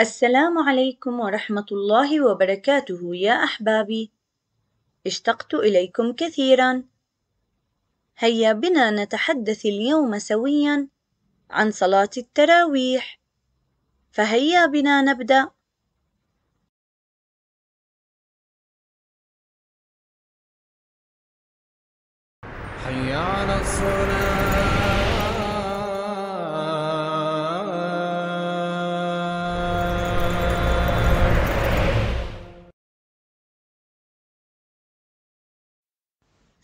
السلام عليكم ورحمة الله وبركاته يا أحبابي اشتقت إليكم كثيرا هيا بنا نتحدث اليوم سويا عن صلاة التراويح فهيا بنا نبدأ حيا على الصلاه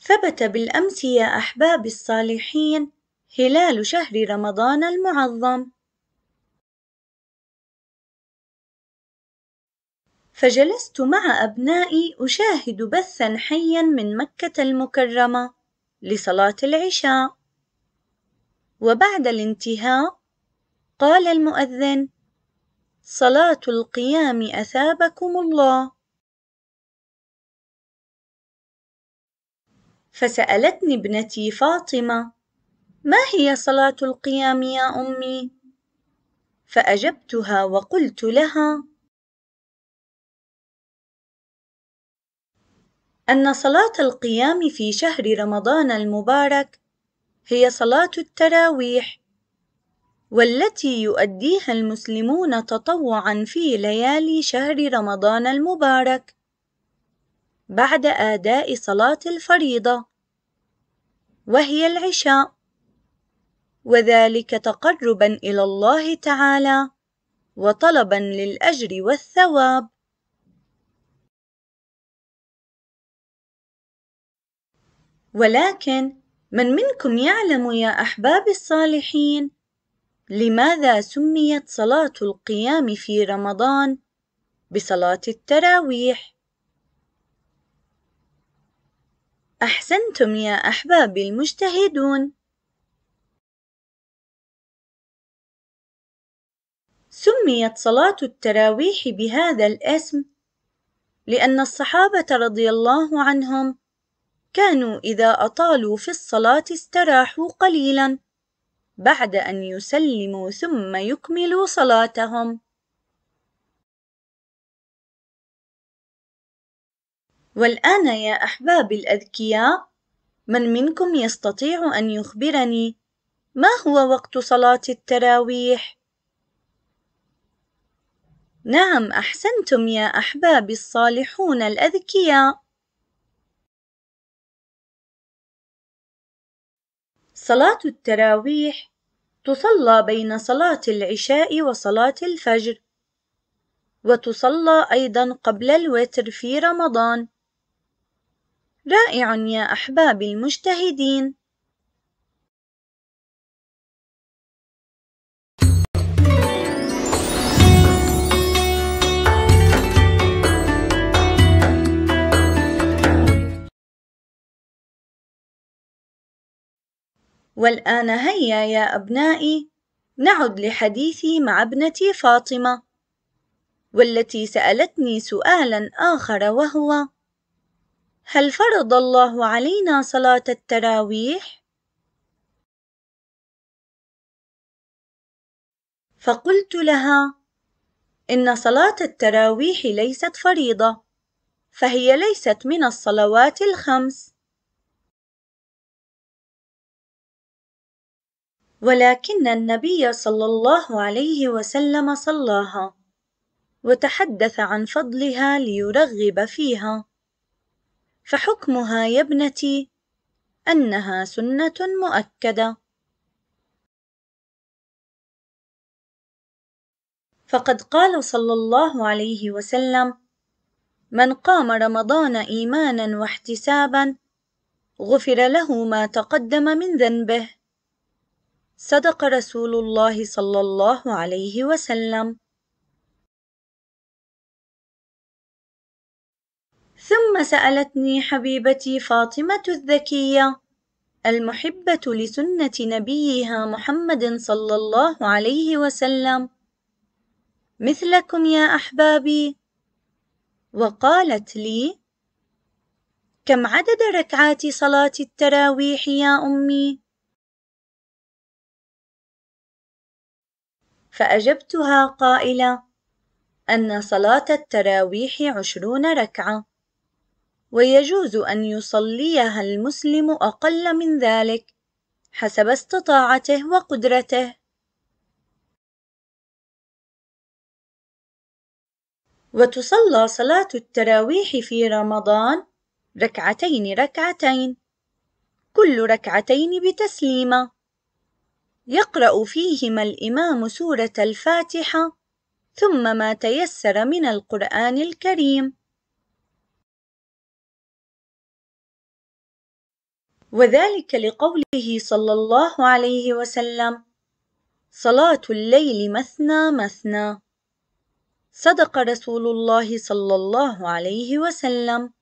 ثبت بالأمس يا أحباب الصالحين هلال شهر رمضان المعظم فجلست مع أبنائي أشاهد بثا حيا من مكة المكرمة لصلاة العشاء وبعد الانتهاء قال المؤذن صلاة القيام أثابكم الله فسألتني ابنتي فاطمة ما هي صلاة القيام يا أمي؟ فأجبتها وقلت لها أن صلاة القيام في شهر رمضان المبارك هي صلاة التراويح والتي يؤديها المسلمون تطوعا في ليالي شهر رمضان المبارك بعد آداء صلاة الفريضة وهي العشاء وذلك تقربا إلى الله تعالى وطلبا للأجر والثواب ولكن من منكم يعلم يا أحباب الصالحين لماذا سميت صلاة القيام في رمضان بصلاة التراويح؟ أحسنتم يا أحبابي المجتهدون سميت صلاة التراويح بهذا الاسم لأن الصحابة رضي الله عنهم كانوا إذا أطالوا في الصلاة استراحوا قليلا بعد أن يسلموا ثم يكملوا صلاتهم والآن يا أحبابي الأذكياء، من منكم يستطيع أن يخبرني ما هو وقت صلاة التراويح؟ نعم، أحسنتم يا أحبابي الصالحون الأذكياء. صلاة التراويح تصلى بين صلاة العشاء وصلاة الفجر، وتصلى أيضًا قبل الوتر في رمضان. رائع يا أحباب المجتهدين والآن هيا يا أبنائي نعد لحديثي مع ابنتي فاطمة والتي سألتني سؤالا آخر وهو هل فرض الله علينا صلاة التراويح؟ فقلت لها: إن صلاة التراويح ليست فريضة، فهي ليست من الصلوات الخمس، ولكن النبي صلى الله عليه وسلم صلاها، وتحدث عن فضلها ليرغب فيها. فحكمها يا ابنتي أنها سنة مؤكدة فقد قال صلى الله عليه وسلم من قام رمضان إيمانا واحتسابا غفر له ما تقدم من ذنبه صدق رسول الله صلى الله عليه وسلم ثم سألتني حبيبتي فاطمة الذكية المحبة لسنة نبيها محمد صلى الله عليه وسلم مثلكم يا أحبابي وقالت لي كم عدد ركعات صلاة التراويح يا أمي؟ فأجبتها قائلة أن صلاة التراويح عشرون ركعة ويجوز أن يصليها المسلم أقل من ذلك حسب استطاعته وقدرته وتصلى صلاة التراويح في رمضان ركعتين ركعتين كل ركعتين بتسليمة يقرأ فيهما الإمام سورة الفاتحة ثم ما تيسر من القرآن الكريم وذلك لقوله صلى الله عليه وسلم صلاة الليل مثنى مثنى صدق رسول الله صلى الله عليه وسلم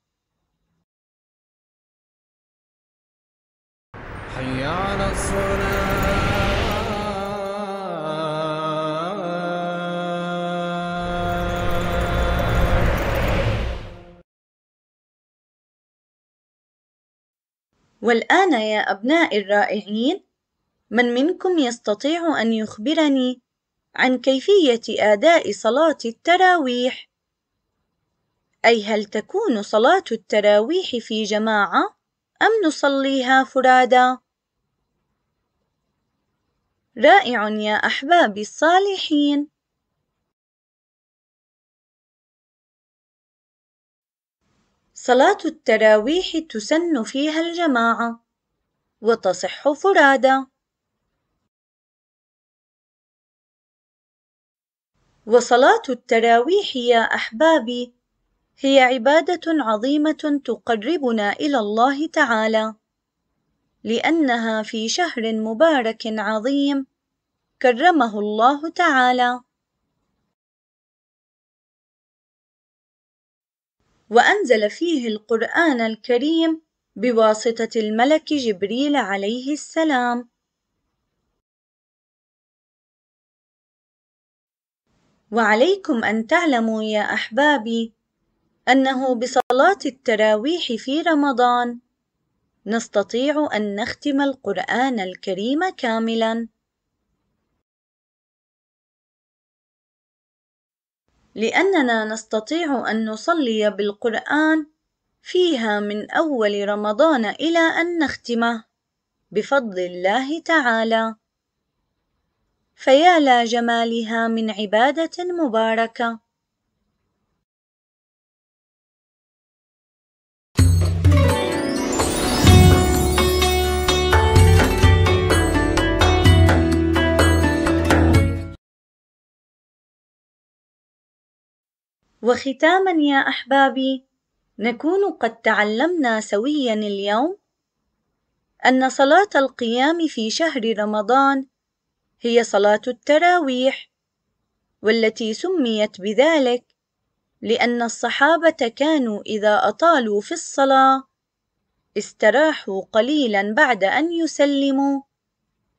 حي على الصلاة والآن يا أبنائي الرائعين من منكم يستطيع أن يخبرني عن كيفية أداء صلاة التراويح؟ أي هل تكون صلاة التراويح في جماعة أم نصليها فرادى؟ رائع يا أحبابي الصالحين صلاة التراويح تسن فيها الجماعة وتصح فرادى وصلاة التراويح يا أحبابي هي عبادة عظيمة تقربنا إلى الله تعالى لأنها في شهر مبارك عظيم كرمه الله تعالى وأنزل فيه القرآن الكريم بواسطة الملك جبريل عليه السلام وعليكم أن تعلموا يا أحبابي أنه بصلاة التراويح في رمضان نستطيع أن نختم القرآن الكريم كاملاً لأننا نستطيع أن نصلي بالقرآن فيها من أول رمضان إلى أن نختمه بفضل الله تعالى فيا لجمالها من عبادة مباركة وختاما يا احبابي نكون قد تعلمنا سويا اليوم ان صلاه القيام في شهر رمضان هي صلاه التراويح والتي سميت بذلك لان الصحابه كانوا اذا اطالوا في الصلاه استراحوا قليلا بعد ان يسلموا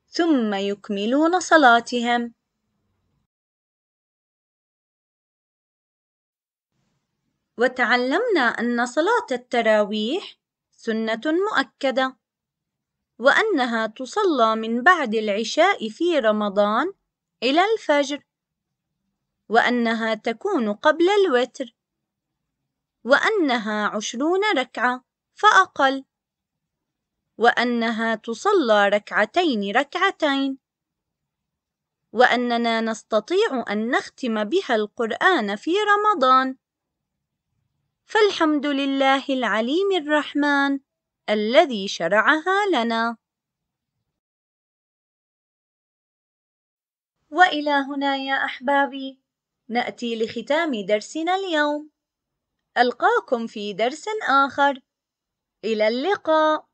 ثم يكملون صلاتهم وتعلمنا أن صلاة التراويح سنة مؤكدة وأنها تصلى من بعد العشاء في رمضان إلى الفجر وأنها تكون قبل الوتر وأنها عشرون ركعة فأقل وأنها تصلى ركعتين ركعتين وأننا نستطيع أن نختم بها القرآن في رمضان فالحمد لله العليم الرحمن الذي شرعها لنا والى هنا يا احبابي ناتي لختام درسنا اليوم القاكم في درس اخر الى اللقاء